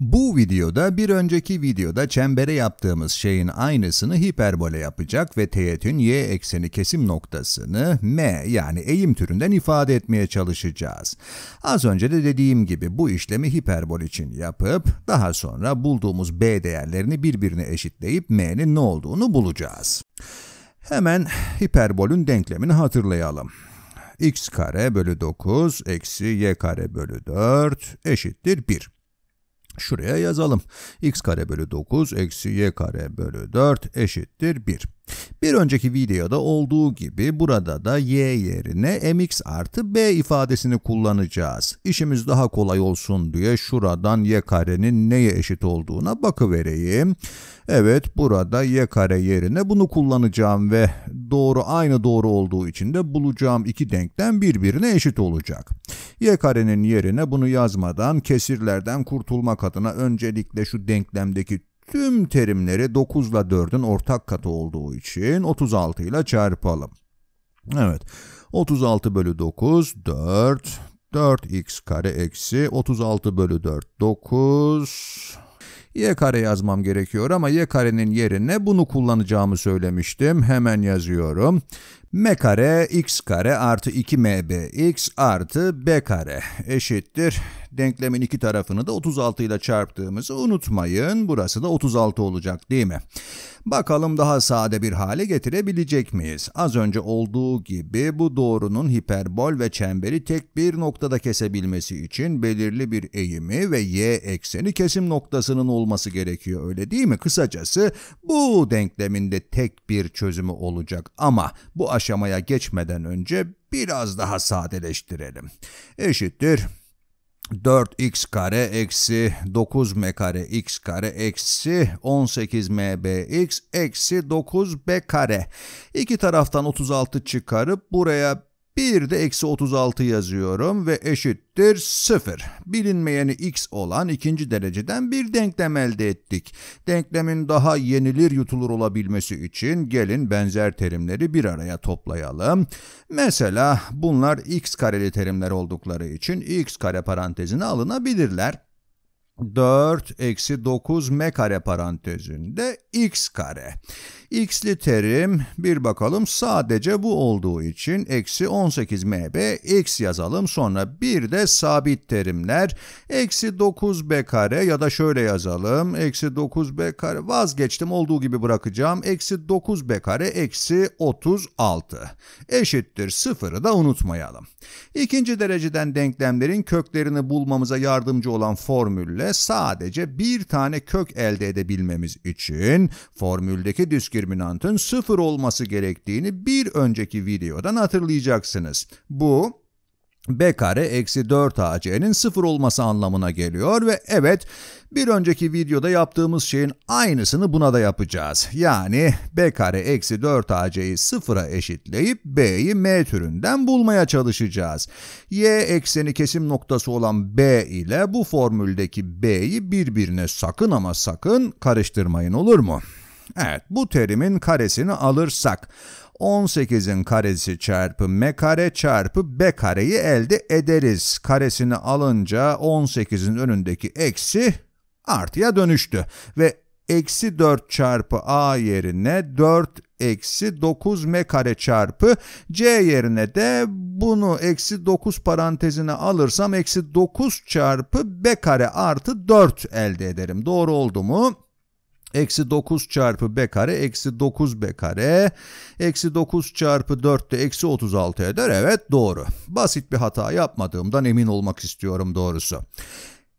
Bu videoda bir önceki videoda çembere yaptığımız şeyin aynısını hiperbole yapacak ve teğetin y ekseni kesim noktasını m yani eğim türünden ifade etmeye çalışacağız. Az önce de dediğim gibi bu işlemi hiperbol için yapıp daha sonra bulduğumuz b değerlerini birbirine eşitleyip m'nin ne olduğunu bulacağız. Hemen hiperbolün denklemini hatırlayalım x kare bölü 9 eksi y kare bölü 4 eşittir 1. Şuraya yazalım. x kare bölü 9 eksi y kare bölü 4 eşittir 1. Bir önceki videoda olduğu gibi burada da y yerine mx artı b ifadesini kullanacağız. İşimiz daha kolay olsun diye şuradan y karenin neye eşit olduğuna bakıvereyim. Evet burada y kare yerine bunu kullanacağım ve doğru aynı doğru olduğu için de bulacağım iki denklem birbirine eşit olacak. y karenin yerine bunu yazmadan kesirlerden kurtulmak adına öncelikle şu denklemdeki Tüm terimleri 9 ile 4'ün ortak katı olduğu için 36 ile çarpalım. Evet 36 bölü 9 4 4x kare eksi 36 bölü 4 9 y kare yazmam gerekiyor ama y karenin yerine bunu kullanacağımı söylemiştim. Hemen yazıyorum m kare x kare artı 2mbx artı b kare eşittir. Denklemin iki tarafını da 36 ile çarptığımızı unutmayın. Burası da 36 olacak değil mi? Bakalım daha sade bir hale getirebilecek miyiz? Az önce olduğu gibi bu doğrunun hiperbol ve çemberi tek bir noktada kesebilmesi için belirli bir eğimi ve y ekseni kesim noktasının olması gerekiyor öyle değil mi? Kısacası bu denkleminde tek bir çözümü olacak ama bu aşamaya geçmeden önce biraz daha sadeleştirelim. Eşittir 4x kare eksi 9m kare x kare eksi 18mbx eksi 9b kare. İki taraftan 36 çıkarıp buraya bir de eksi 36 yazıyorum ve eşittir 0. Bilinmeyeni x olan ikinci dereceden bir denklem elde ettik. Denklemin daha yenilir yutulur olabilmesi için gelin benzer terimleri bir araya toplayalım. Mesela bunlar x kareli terimler oldukları için x kare parantezine alınabilirler. 4 eksi 9 m kare parantezinde x kare. x'li terim bir bakalım sadece bu olduğu için eksi 18 mb x yazalım. Sonra bir de sabit terimler eksi 9 b kare ya da şöyle yazalım. Eksi 9 b kare vazgeçtim olduğu gibi bırakacağım. Eksi 9 b kare eksi 36 eşittir sıfırı da unutmayalım. İkinci dereceden denklemlerin köklerini bulmamıza yardımcı olan formülle formüle sadece bir tane kök elde edebilmemiz için formüldeki diskriminantın sıfır olması gerektiğini bir önceki videodan hatırlayacaksınız. Bu b kare eksi 4ac'nin 0 olması anlamına geliyor ve evet bir önceki videoda yaptığımız şeyin aynısını buna da yapacağız. Yani b kare eksi 4ac'yi 0'a eşitleyip b'yi m türünden bulmaya çalışacağız. y ekseni kesim noktası olan b ile bu formüldeki b'yi birbirine sakın ama sakın karıştırmayın olur mu? Evet bu terimin karesini alırsak 18'in karesi çarpı m kare çarpı b kareyi elde ederiz. Karesini alınca 18'in önündeki eksi artıya dönüştü ve eksi 4 çarpı a yerine 4 eksi 9 m kare çarpı c yerine de bunu eksi 9 parantezine alırsam eksi 9 çarpı b kare artı 4 elde ederim. Doğru oldu mu? Eksi 9 çarpı b kare eksi 9 b kare eksi 9 çarpı 4 de eksi 36 eder. Evet doğru. Basit bir hata yapmadığımdan emin olmak istiyorum doğrusu.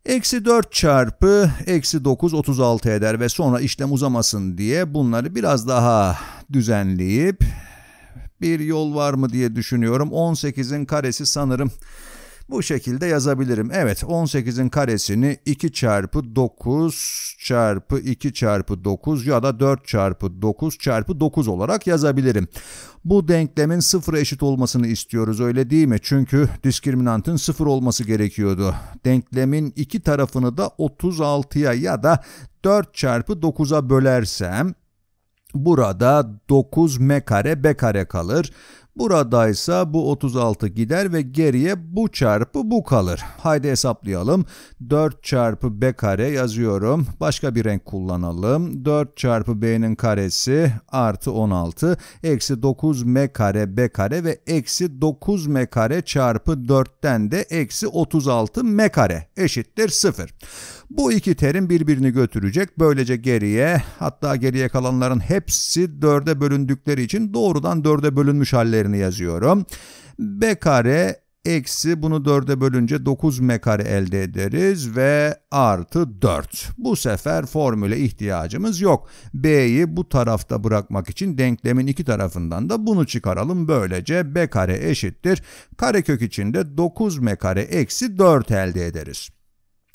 Eksi 4 çarpı eksi 9 36 eder ve sonra işlem uzamasın diye bunları biraz daha düzenleyip bir yol var mı diye düşünüyorum. 18'in karesi sanırım bu şekilde yazabilirim. Evet 18'in karesini 2 çarpı 9 çarpı 2 çarpı 9 ya da 4 çarpı 9 çarpı 9 olarak yazabilirim. Bu denklemin sıfıra eşit olmasını istiyoruz öyle değil mi? Çünkü diskriminantın 0 olması gerekiyordu. Denklemin iki tarafını da 36'ya ya da 4 çarpı 9'a bölersem Burada 9 m kare b kare kalır. Buradaysa bu 36 gider ve geriye bu çarpı bu kalır. Haydi hesaplayalım. 4 çarpı b kare yazıyorum. Başka bir renk kullanalım. 4 çarpı b'nin karesi artı 16 eksi 9 m kare b kare ve eksi 9 m kare çarpı 4'ten de eksi 36 m kare eşittir 0. Bu iki terim birbirini götürecek. Böylece geriye hatta geriye kalanların hepsi 4'e bölündükleri için doğrudan 4'e bölünmüş halleri değerlerini yazıyorum. B kare eksi bunu 4'e bölünce 9 m kare elde ederiz ve artı 4. Bu sefer formüle ihtiyacımız yok. B'yi bu tarafta bırakmak için denklemin iki tarafından da bunu çıkaralım. Böylece B kare eşittir. Karekök içinde 9 m kare eksi 4 elde ederiz.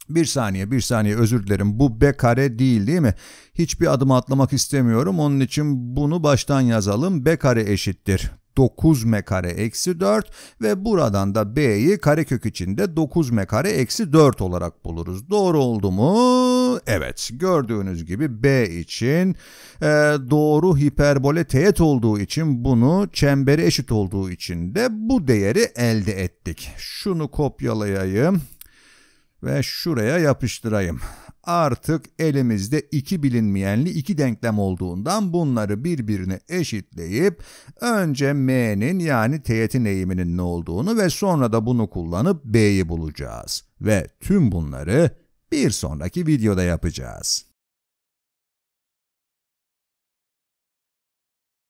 Bir saniye, bir saniye özür dilerim. Bu B kare değil değil mi? Hiçbir adım atlamak istemiyorum. Onun için bunu baştan yazalım. B kare eşittir. 9m kare eksi 4 ve buradan da b'yi karekök içinde 9m kare eksi 4 olarak buluruz. Doğru oldu mu? Evet gördüğünüz gibi b için e, doğru hiperbole teğet olduğu için bunu çemberi eşit olduğu için de bu değeri elde ettik. Şunu kopyalayayım ve şuraya yapıştırayım artık elimizde iki bilinmeyenli iki denklem olduğundan bunları birbirine eşitleyip önce m'nin yani teğetin eğiminin ne olduğunu ve sonra da bunu kullanıp b'yi bulacağız. Ve tüm bunları bir sonraki videoda yapacağız.